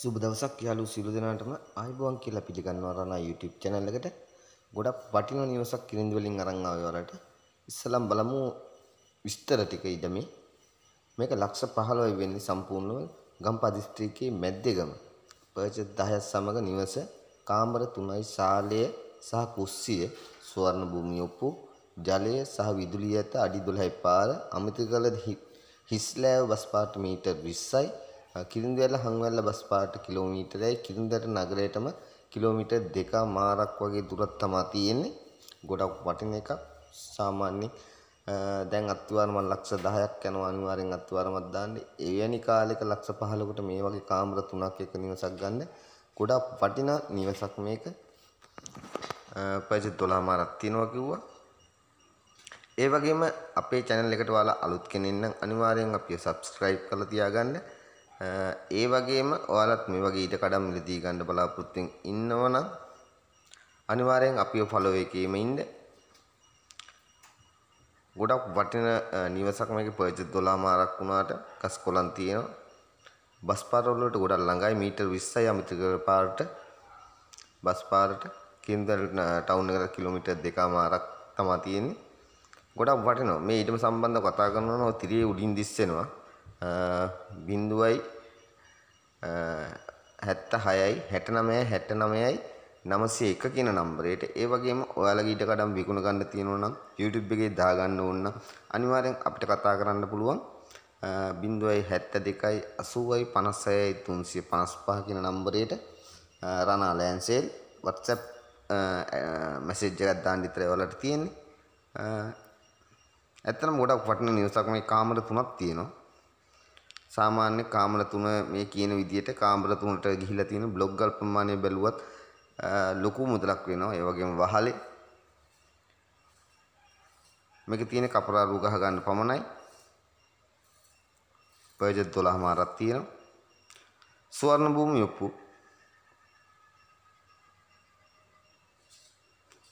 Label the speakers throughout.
Speaker 1: සුබ දවසක් යාළුවෝ සියලු දෙනාටම ආයුබෝවන් කියලා පිළිගන්නවා රණා YouTube channel එකට. ගොඩක් වටිනා නිවසක් කිරින්ද වලින් අරන් ආවේ වරට. ඉස්සලම් බලමු විස්තර ටික ඉදමේ. මේක ලක්ෂ 15 වෙන්නේ සම්පූර්ණව ගම්පහ දිස්ත්‍රික්කයේ මැද්දේගම. පර්චස් 10ක් සමග නිවස කාමර 3යි ශාලය සහ කුස්සිය ස්වර්ණ භූමිය ඔප්පු ජලය සහ විදුලිය ඇත අඩි 12 පාර අමිතකල හිස්ලෑව බස් පාට මීටර් 20යි කිරින්දෑල්ල හංවැල්ල බස් පාරට කිලෝමීටරයි කිරින්දෑට නගරයටම කිලෝමීටර් දෙක මාරක් වගේ දුරක් තමා තියෙන්නේ. ගොඩක් වටින එකක්. සාමාන්‍යයෙන් දැන් අත්වාරම ලක්ෂ 10ක් යනවා අනිවාර්යෙන් අත්වාරමක් දාන්න. එවැනි කාලයක ලක්ෂ 15කට මේ වගේ කාමර තුනක් එක නිවසක් ගන්න ගොඩක් වටිනා නිවසක් මේක. පයිසෙ 12 මාරක් තියෙනවා කිව්වා. ඒ වගේම අපේ channel එකට ඔයාලා අලුත් කෙනෙක් නම් අනිවාර්යෙන් අපිව subscribe කරලා තියාගන්න. ඒ වගේම ඔයාලත් මේ වගේ ඊට කඩම් මිලදී ගන්න බලාපොරොත්තුෙන් ඉන්නවනම් අනිවාර්යෙන් අපිව ෆලෝ එකේම ඉන්න. ගොඩක් වටින නිවසක් මේකේ පර්චේස් 12 මාරක් වුණාට ගස් කොළන් තියෙනවා. බස් පාරවල වලට ගොඩක් ළඟයි මීටර් 20යි අමිතකර පාරට බස් පාරට කින්දර ටවුන් එකට කිලෝමීටර් 2 මාරක් තමයි තියෙන්නේ. ගොඩක් වටිනවා. මේ ඊටම සම්බන්ධව කතා කරනවා නම් තිරේ උඩින් දිස්සෙනවා. 76යි 69යි 69යි 901 කියන නම්බරයට ඒ වගේම ඔයාලගේ ඊට කඩම් විකුණ ගන්න තියෙනවා නම් YouTube එකේ දාගන්න ඕන නම් අනිවාර්යෙන් අපිට කතා කරන්න පුළුවන් 072යි 80යි 56යි 355 කියන නම්බරයට රනා ලෑන්සෙල් WhatsApp මැසේජ් එකක් දාන්න විතරයි ඔයාලට තියෙන්නේ. ඇත්තටම ගොඩක් වටින නිවසක් මේ කාමර තුනක් තියෙනවා. සාමාන්‍ය කාමර තුන මේ කියන විදිහට කාමර තුනට ගිහිලා තියෙන බ්ලොග්ගල් ප්‍රමාණය බැලුවත් ලොකු මුදලක් වෙනවා. ඒ වගේම වහලේ මේක තියෙන කපරාරු ගහ ගන්න පමණයි. බජට් 12 මාරක් තියෙනවා. ස්වර්ණ භූමිය ඔප්පු.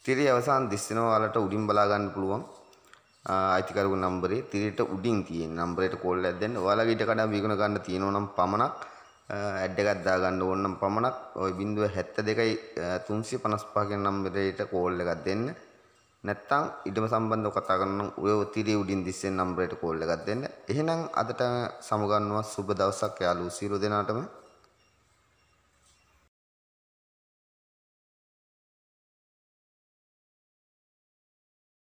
Speaker 1: තිරේ අවසාන දිස් වෙනවා වලට උඩින් බලා ගන්න පුළුවන්. අයිතිකරු නම්බරේ තිරයට උඩින් තියෙන නම්බරයට කෝල් එකක් දෙන්න. ඔයාලගේ ඊට කඩා විකුණ ගන්න තියෙනවා නම් පමණක් ඇඩ් එකක් දාගන්න ඕන නම් පමණක් ওই 0.72355 කියන නම්බරයට කෝල් එකක් දෙන්න. නැත්තම් ඊටම සම්බන්ධව කතා කරන ඔය ඔතිරිය උඩින් දිස්සෙන් නම්බරයට කෝල් එකක් දෙන්න. එහෙනම් අදට සමුගන්නවා සුබ දවසක් යාළුවෝ සියලු දෙනාටම.